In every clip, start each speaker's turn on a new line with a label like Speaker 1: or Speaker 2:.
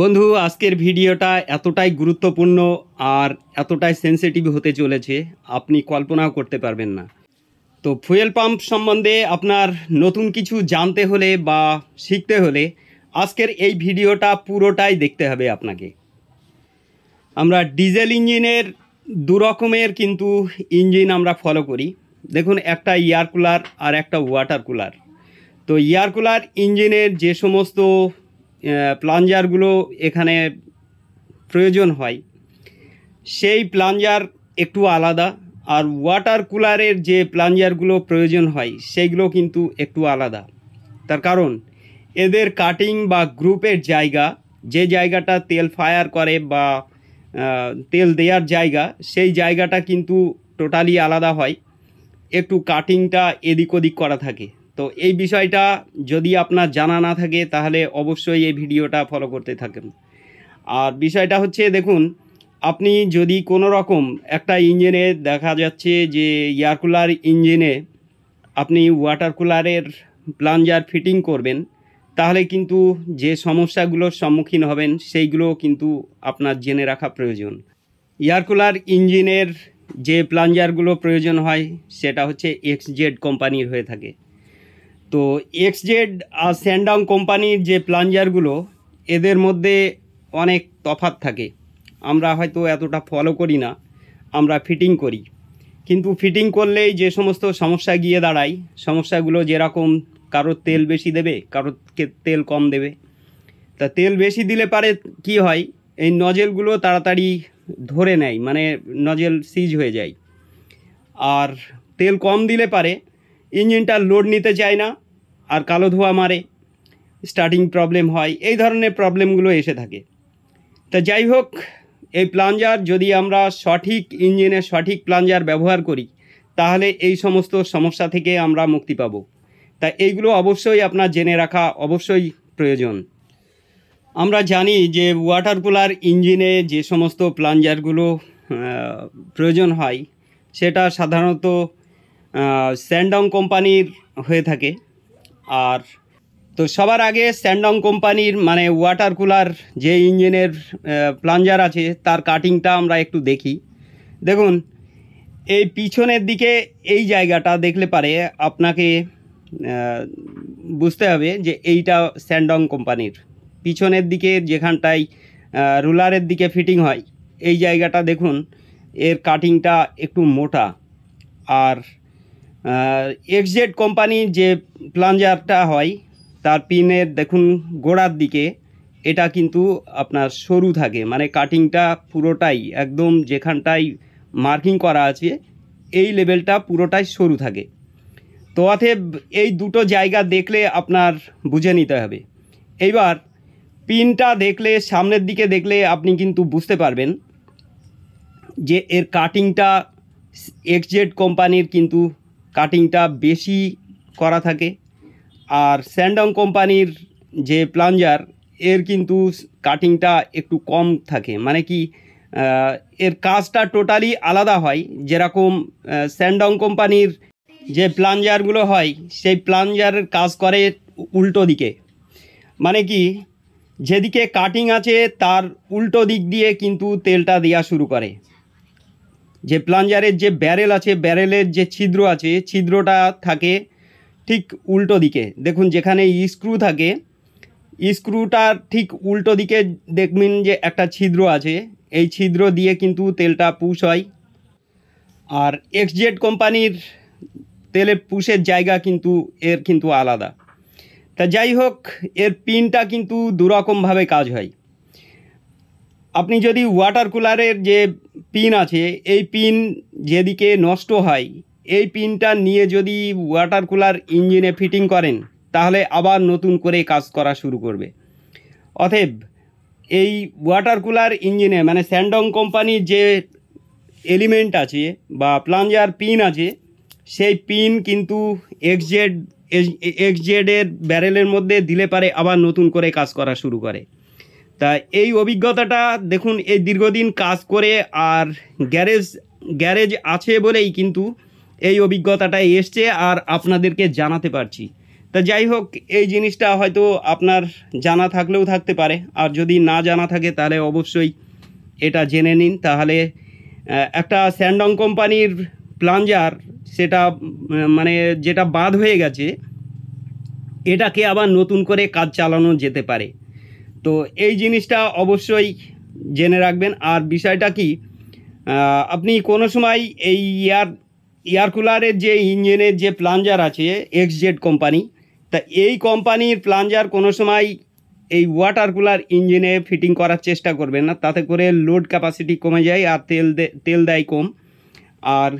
Speaker 1: বন্ধু আজকের ভিডিওটা এতটাই গুরুত্বপূর্ণ আর এতটাই সেন্সিটিভ হতে চলেছে আপনি কল্পনাও করতে পারবেন না তো ফুয়েল পাম্প সম্বন্ধে আপনার নতুন কিছু জানতে হলে বা শিখতে হলে আজকের এই ভিডিওটা পুরোটাই দেখতে হবে আপনাকে আমরা ডিজেল ইঞ্জিনের দু রকমের কিন্তু ইঞ্জিন আমরা ফলো করি দেখুন একটা এয়ার কুলার আর একটা ওয়াটার কুলার তো এয়ার কুলার ইঞ্জিনের যে সমস্ত প্লাঞ্জারগুলো এখানে প্রয়োজন হয় সেই প্লাঞ্জার একটু আলাদা আর ওয়াটার কুলারের যে প্লাঞ্জারগুলো প্রয়োজন হয় সেইগুলো কিন্তু একটু আলাদা তার কারণ এদের কাটিং বা গ্রুপের জায়গা যে জায়গাটা তেল ফায়ার করে বা তেল দেওয়ার জায়গা সেই জায়গাটা কিন্তু টোটালি আলাদা হয় একটু কাটিংটা এদিক ওদিক করা থাকে তো এই বিষয়টা যদি আপনার জানা না থাকে তাহলে অবশ্যই এই ভিডিওটা ফলো করতে থাকেন আর বিষয়টা হচ্ছে দেখুন আপনি যদি কোনো রকম একটা ইঞ্জিনে দেখা যাচ্ছে যে এয়ার কুলার ইঞ্জিনে আপনি ওয়াটার কুলারের প্লাঞ্জার ফিটিং করবেন তাহলে কিন্তু যে সমস্যাগুলোর সম্মুখীন হবেন সেইগুলো কিন্তু আপনার জেনে রাখা প্রয়োজন এয়ার কুলার ইঞ্জিনের যে প্লাঞ্জারগুলো প্রয়োজন হয় সেটা হচ্ছে এক্স জেড কোম্পানির হয়ে থাকে তো এক্সজেড আর স্যান্ডং কোম্পানির যে প্লাঞ্জারগুলো এদের মধ্যে অনেক তফাত থাকে আমরা হয়তো এতটা ফলো করি না আমরা ফিটিং করি কিন্তু ফিটিং করলেই যে সমস্ত সমস্যা গিয়ে দাঁড়ায় সমস্যাগুলো যেরকম কারোর তেল বেশি দেবে কারোর তেল কম দেবে তা তেল বেশি দিলে পারে কি হয় এই নজেলগুলো তাড়াতাড়ি ধরে নেয় মানে নজেল সিজ হয়ে যায় আর তেল কম দিলে পারে ইঞ্জিনটা লোড নিতে চায় না আর কালো ধোয়া মারে স্টার্টিং প্রবলেম হয় এই ধরনের প্রবলেমগুলো এসে থাকে তা যাই হোক এই প্লাঞ্জার যদি আমরা সঠিক ইঞ্জিনের সঠিক প্লাঞ্জার ব্যবহার করি তাহলে এই সমস্ত সমস্যা থেকে আমরা মুক্তি পাব তা এইগুলো অবশ্যই আপনার জেনে রাখা অবশ্যই প্রয়োজন আমরা জানি যে ওয়াটার কুলার ইঞ্জিনে যে সমস্ত প্লাঞ্জারগুলো প্রয়োজন হয় সেটা সাধারণত স্যান্ডং কোম্পানির হয়ে থাকে আর তো সবার আগে স্যান্ডং কোম্পানির মানে ওয়াটার কুলার যে ইঞ্জিনের প্লাঞ্জার আছে তার কাটিংটা আমরা একটু দেখি দেখুন এই পিছনের দিকে এই জায়গাটা দেখলে পারে আপনাকে বুঝতে হবে যে এইটা স্যান্ডং কোম্পানির পিছনের দিকে যেখানটায় রুলারের দিকে ফিটিং হয় এই জায়গাটা দেখুন এর কাটিংটা একটু মোটা আর এক্সজেড কোম্পানির যে প্লাঞ্জারটা হয় তার পিনের দেখুন গোড়ার দিকে এটা কিন্তু আপনার সরু থাকে মানে কাটিংটা পুরোটাই একদম যেখানটাই মার্কিং করা আছে এই লেভেলটা পুরোটাই সরু থাকে তো অথেব এই দুটো জায়গা দেখলে আপনার বুঝে নিতে হবে এইবার পিনটা দেখলে সামনের দিকে দেখলে আপনি কিন্তু বুঝতে পারবেন যে এর কাটিংটা এক্সজেড কোম্পানির কিন্তু কাটিংটা বেশি করা থাকে আর স্যান্ডং কোম্পানির যে প্লাঞ্জার এর কিন্তু কাটিংটা একটু কম থাকে মানে কি এর কাজটা টোটালি আলাদা হয় যেরকম স্যান্ডং কোম্পানির যে প্লাঞ্জারগুলো হয় সেই প্লাঞ্জারের কাজ করে উল্টো দিকে মানে কি যেদিকে কাটিং আছে তার উল্টো দিক দিয়ে কিন্তু তেলটা দেওয়া শুরু করে যে প্লাঞ্জারের যে ব্যারেল আছে ব্যারেলের যে ছিদ্র আছে ছিদ্রটা থাকে ঠিক উল্টো দিকে দেখুন যেখানে স্ক্রু থাকে স্ক্রুটার ঠিক উল্টো দিকে দেখবেন যে একটা ছিদ্র আছে এই ছিদ্র দিয়ে কিন্তু তেলটা পুষ হয় আর এক্সজেড কোম্পানির তেলের পুষের জায়গা কিন্তু এর কিন্তু আলাদা তা যাই হোক এর পিনটা কিন্তু দুরকমভাবে কাজ হয় আপনি যদি ওয়াটার কুলারের যে পিন আছে এই পিন যেদিকে নষ্ট হয় এই পিনটা নিয়ে যদি ওয়াটার কুলার ইঞ্জিনে ফিটিং করেন তাহলে আবার নতুন করে কাজ করা শুরু করবে অতএব এই ওয়াটার কুলার ইঞ্জিনে মানে স্যান্ডং কোম্পানির যে এলিমেন্ট আছে বা প্লাঞ্জার পিন আছে সেই পিন কিন্তু এক্সজেড এক্সজেডের ব্যারেলের মধ্যে দিলে পারে আবার নতুন করে কাজ করা শুরু করে তা এই অভিজ্ঞতাটা দেখুন এই দীর্ঘদিন কাজ করে আর গ্যারেজ গ্যারেজ আছে বলেই কিন্তু এই অভিজ্ঞতাটা এসছে আর আপনাদেরকে জানাতে পারছি তা যাই হোক এই জিনিসটা হয়তো আপনার জানা থাকলেও থাকতে পারে আর যদি না জানা থাকে তাহলে অবশ্যই এটা জেনে নিন তাহলে একটা স্যান্ডং কোম্পানির প্লাঞ্জার সেটা মানে যেটা বাদ হয়ে গেছে এটাকে আবার নতুন করে কাজ চালানো যেতে পারে তো এই জিনিসটা অবশ্যই জেনে রাখবেন আর বিষয়টা কি আপনি কোনো সময় এই এয়ার এয়ার কুলারের যে ইঞ্জিনের যে প্লাঞ্জার আছে এক্স জেড কোম্পানি তা এই কোম্পানির প্লাঞ্জার কোনো সময় এই ওয়াটার কুলার ইঞ্জিনে ফিটিং করার চেষ্টা করবেন না তাতে করে লোড ক্যাপাসিটি কমে যায় আর তেল তেল দেয় কম আর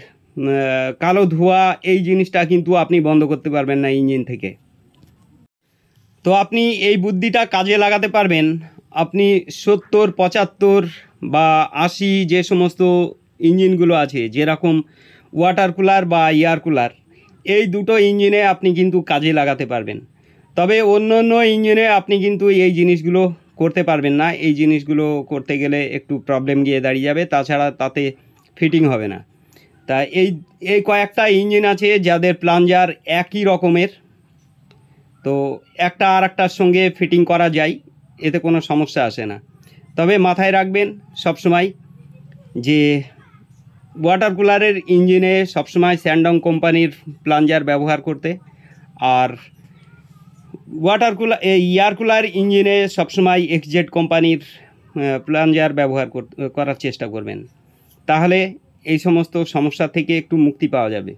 Speaker 1: কালো ধোয়া এই জিনিসটা কিন্তু আপনি বন্ধ করতে পারবেন না ইঞ্জিন থেকে তো আপনি এই বুদ্ধিটা কাজে লাগাতে পারবেন আপনি সত্তর পঁচাত্তর বা আশি যে সমস্ত ইঞ্জিনগুলো আছে যেরকম ওয়াটার কুলার বা এয়ার কুলার এই দুটো ইঞ্জিনে আপনি কিন্তু কাজে লাগাতে পারবেন তবে অন্য অন্য ইঞ্জিনে আপনি কিন্তু এই জিনিসগুলো করতে পারবেন না এই জিনিসগুলো করতে গেলে একটু প্রবলেম গিয়ে দাঁড়িয়ে যাবে তাছাড়া তাতে ফিটিং হবে না তা এই এই কয়েকটা ইঞ্জিন আছে যাদের প্লাঞ্জার একই রকমের তো একটা আর একটার সঙ্গে ফিটিং করা যায় এতে কোনো সমস্যা আসে না তবে মাথায় রাখবেন সবসময় যে ওয়াটার কুলারের ইঞ্জিনে সবসময় স্যান্ডং কোম্পানির প্লাঞ্জার ব্যবহার করতে আর ওয়াটার কুলার এয়ার কুলার ইঞ্জিনে সবসময় এক্সজেড কোম্পানির প্লাঞ্জার ব্যবহার করার চেষ্টা করবেন তাহলে এই সমস্ত সমস্যা থেকে একটু মুক্তি পাওয়া যাবে